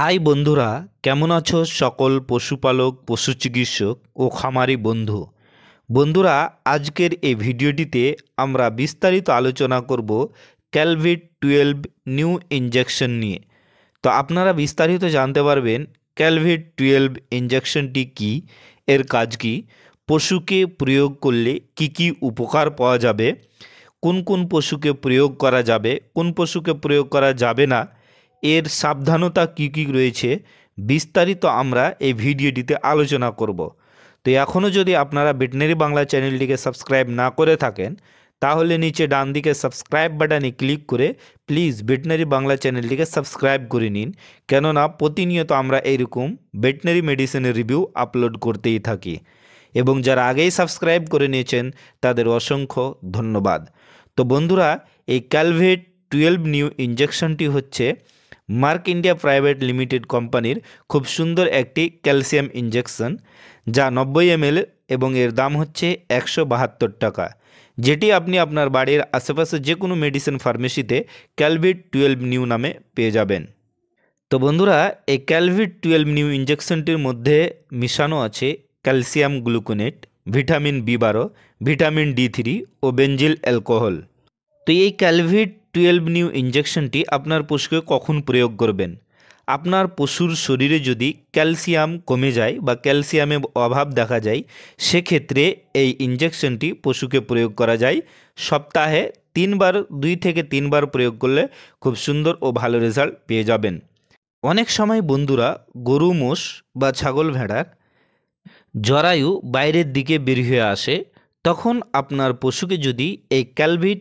high বন্ধুরা কেমন আছো সকল পশুপালক পশু চিকিৎসক ও খামারি বন্ধু বন্ধুরা আজকের এই ভিডিওটিতে আমরা বিস্তারিত আলোচনা করব ক্যালভিট টুয়েলভ নিউ ইঞ্জেকশন নিয়ে তো আপনারা বিস্তারিত জানতে পারবেন ক্যালভিট টুয়েলভ ইঞ্জেকশনটি কি এর কাজ কি পশুকে প্রয়োগ করলে কি কি উপকার পাওয়া যাবে কোন কোন পশুকে প্রয়োগ করা যাবে কোন পশুকে প্রয়োগ করা যাবে না এর সাবধানতা কী কী রয়েছে বিস্তারিত আমরা এই ভিডিওটিতে আলোচনা করব তো এখনও যদি আপনারা ভেটেনারি বাংলা চ্যানেলটিকে সাবস্ক্রাইব না করে থাকেন তাহলে নিচে ডান দিকে সাবস্ক্রাইব বাটনে ক্লিক করে প্লিজ ভেটেনারি বাংলা চ্যানেলটিকে সাবস্ক্রাইব করে নিন কেননা প্রতিনিয়ত আমরা এরকম ভেটেনারি মেডিসিনের রিভিউ আপলোড করতেই থাকি এবং যারা আগেই সাবস্ক্রাইব করে নিয়েছেন তাদের অসংখ্য ধন্যবাদ তো বন্ধুরা এই ক্যালভেট টুয়েলভ নিউ ইঞ্জেকশনটি হচ্ছে মার্ক ইন্ডিয়া প্রাইভেট লিমিটেড কোম্পানির খুব সুন্দর একটি ক্যালসিয়াম ইঞ্জেকশন যা নব্বই এম এবং এর দাম হচ্ছে একশো বাহাত্তর টাকা যেটি আপনি আপনার বাড়ির আশেপাশে যে কোনো মেডিসিন ফার্মেসিতে ক্যালভিট টুয়েলভ নিউ নামে পেয়ে যাবেন তো বন্ধুরা এই ক্যালভিট টুয়েলভ নিউ ইঞ্জেকশনটির মধ্যে মিশানো আছে ক্যালসিয়াম গ্লুকোনেট ভিটামিন বি বারো ভিটামিন ডি থ্রি ও বেঞ্জিল অ্যালকোহল তো এই ক্যালভিট টুয়েলভ নিউ ইঞ্জেকশনটি আপনার পশুকে কখন প্রয়োগ করবেন আপনার পশুর শরীরে যদি ক্যালসিয়াম কমে যায় বা ক্যালসিয়ামের অভাব দেখা যায় সেক্ষেত্রে এই ইঞ্জেকশনটি পশুকে প্রয়োগ করা যায় সপ্তাহে তিনবার দুই থেকে তিনবার প্রয়োগ করলে খুব সুন্দর ও ভালো রেজাল্ট পেয়ে যাবেন অনেক সময় বন্ধুরা গরু মোষ বা ছাগল ভেড়ার জরায়ু বাইরের দিকে বের হয়ে আসে তখন আপনার পশুকে যদি এই ক্যালভিট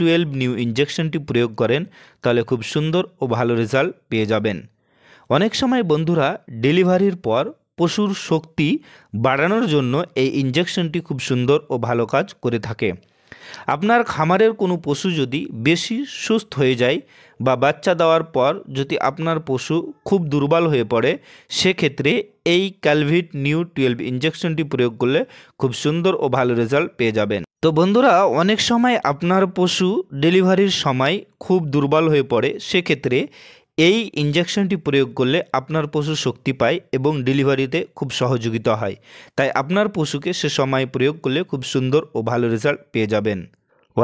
টুয়েলভ নিউ ইঞ্জেকশনটি প্রয়োগ করেন তাহলে খুব সুন্দর ও ভালো রেজাল্ট পেয়ে যাবেন অনেক সময় বন্ধুরা ডেলিভারির পর পশুর শক্তি বাড়ানোর জন্য এই ইঞ্জেকশনটি খুব সুন্দর ও ভালো কাজ করে থাকে আপনার খামারের কোনো পশু যদি বেশি সুস্থ হয়ে যায় বা বাচ্চা দেওয়ার পর যদি আপনার পশু খুব দুর্বল হয়ে পড়ে সেক্ষেত্রে এই ক্যালভিট নিউ টুয়েলভ ইঞ্জেকশনটি প্রয়োগ করলে খুব সুন্দর ও ভালো রেজাল্ট পেয়ে যাবেন তো বন্ধুরা অনেক সময় আপনার পশু ডেলিভারির সময় খুব দুর্বল হয়ে পড়ে সেক্ষেত্রে এই ইঞ্জেকশনটি প্রয়োগ করলে আপনার পশু শক্তি পায় এবং ডেলিভারিতে খুব সহযোগিতা হয় তাই আপনার পশুকে সে সময় প্রয়োগ করলে খুব সুন্দর ও ভালো রেজাল্ট পেয়ে যাবেন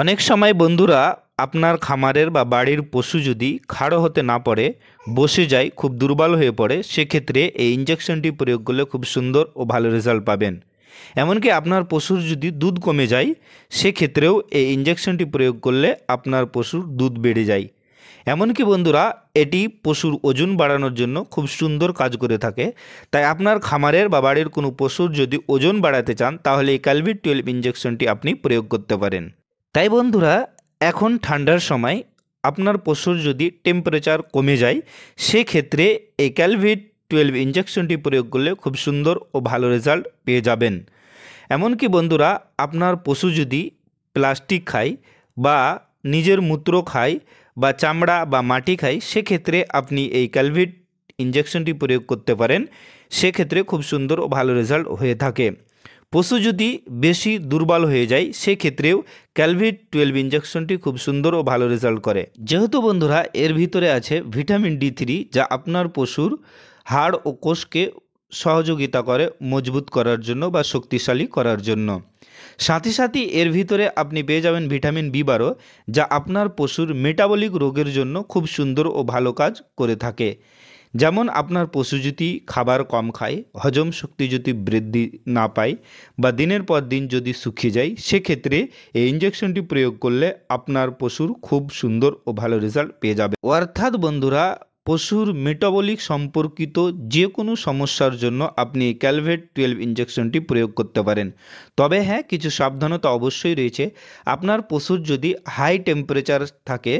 অনেক সময় বন্ধুরা আপনার খামারের বা বাড়ির পশু যদি খাড়ো হতে না পড়ে বসে যায় খুব দুর্বল হয়ে পড়ে সেক্ষেত্রে এই ইঞ্জেকশনটি প্রয়োগ করলে খুব সুন্দর ও ভালো রেজাল্ট পাবেন এমনকি আপনার পশুর যদি দুধ কমে যায় সেক্ষেত্রেও এই ইঞ্জেকশনটি প্রয়োগ করলে আপনার পশুর দুধ বেড়ে যায় এমনকি বন্ধুরা এটি পশুর ওজন বাড়ানোর জন্য খুব সুন্দর কাজ করে থাকে তাই আপনার খামারের বা বাড়ির কোনো পশুর যদি ওজন বাড়াতে চান তাহলে এই ক্যালভিট টুয়েলভ ইঞ্জেকশনটি আপনি প্রয়োগ করতে পারেন তাই বন্ধুরা এখন ঠান্ডার সময় আপনার পশুর যদি টেম্পারেচার কমে যায় সেক্ষেত্রে এই ক্যালভিট টুয়েলভ ইঞ্জেকশনটি প্রয়োগ করলে খুব সুন্দর ও ভালো রেজাল্ট পেয়ে যাবেন এমনকি বন্ধুরা আপনার পশু যদি প্লাস্টিক খায় বা নিজের মূত্র খায় বা চামড়া বা মাটি খায় সেক্ষেত্রে আপনি এই ক্যালভিট ইঞ্জেকশনটি প্রয়োগ করতে পারেন সেক্ষেত্রে খুব সুন্দর ও ভালো রেজাল্ট হয়ে থাকে পশু যদি বেশি দুর্বল হয়ে যায় সেক্ষেত্রেও ক্যালভিট টুয়েলভ ইঞ্জেকশনটি খুব সুন্দর ও ভালো রেজাল্ট করে যেহেতু বন্ধুরা এর ভিতরে আছে ভিটামিন ডি থ্রি যা আপনার পশুর হাড় ও কোষকে সহযোগিতা করে মজবুত করার জন্য বা শক্তিশালী করার জন্য সাথে সাথে এর ভিতরে আপনি পেয়ে যাবেন ভিটামিন বি বারো যা আপনার পশুর মেটাবলিক রোগের জন্য খুব সুন্দর ও ভালো কাজ করে থাকে যেমন আপনার পশু যদি খাবার কম খায় হজম শক্তি যদি বৃদ্ধি না পায় বা দিনের পর দিন যদি শুকিয়ে যায় সেক্ষেত্রে এই ইঞ্জেকশনটি প্রয়োগ করলে আপনার পশুর খুব সুন্দর ও ভালো রেজাল্ট পেয়ে যাবে অর্থাৎ বন্ধুরা পশুর মেটাবলিক সম্পর্কিত যে কোনো সমস্যার জন্য আপনি ক্যালভেট টুয়েলভ ইঞ্জেকশনটি প্রয়োগ করতে পারেন তবে হ্যাঁ কিছু সাবধানতা অবশ্যই রয়েছে আপনার পশুর যদি হাই টেম্পারেচার থাকে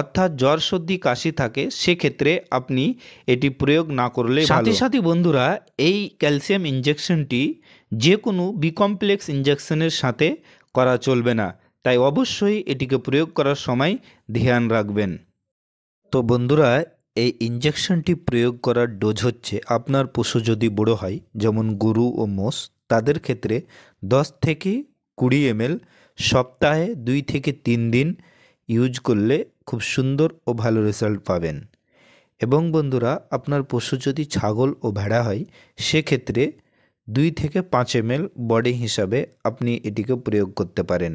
অর্থাৎ জ্বর সর্দি কাশি থাকে সেক্ষেত্রে আপনি এটি প্রয়োগ না করলে সাথে সাথে বন্ধুরা এই ক্যালসিয়াম ইঞ্জেকশনটি যে কোনো বিকমপ্লেক্স ইঞ্জেকশনের সাথে করা চলবে না তাই অবশ্যই এটিকে প্রয়োগ করার সময় ধ্যান রাখবেন তো বন্ধুরা এই ইঞ্জেকশনটি প্রয়োগ করার ডোজ হচ্ছে আপনার পশু যদি বড় হয় যেমন গরু ও মোষ তাদের ক্ষেত্রে দশ থেকে কুড়ি এমএল সপ্তাহে দুই থেকে তিন দিন ইউজ করলে খুব সুন্দর ও ভালো রেজাল্ট পাবেন এবং বন্ধুরা আপনার পশু যদি ছাগল ও ভেড়া হয় সেক্ষেত্রে দুই থেকে পাঁচ এমএল বডি হিসাবে আপনি এটিকে প্রয়োগ করতে পারেন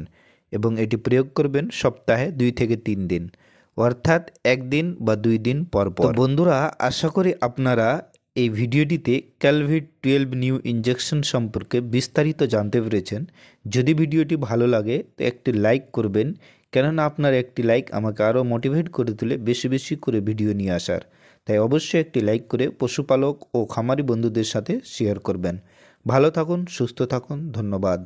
এবং এটি প্রয়োগ করবেন সপ্তাহে দুই থেকে তিন দিন অর্থাৎ একদিন বা দুই দিন পর পর বন্ধুরা আশা করি আপনারা এই ভিডিওটিতে ক্যালভিড টুয়েলভ নিউ ইঞ্জেকশন সম্পর্কে বিস্তারিত জানতে পেরেছেন যদি ভিডিওটি ভালো লাগে তো একটি লাইক করবেন কেননা আপনার একটি লাইক আমাকে আরও মোটিভেট করে তুলে বেশি বেশি করে ভিডিও নিয়ে আসার তাই অবশ্যই একটি লাইক করে পশুপালক ও খামারি বন্ধুদের সাথে শেয়ার করবেন ভালো থাকুন সুস্থ থাকুন ধন্যবাদ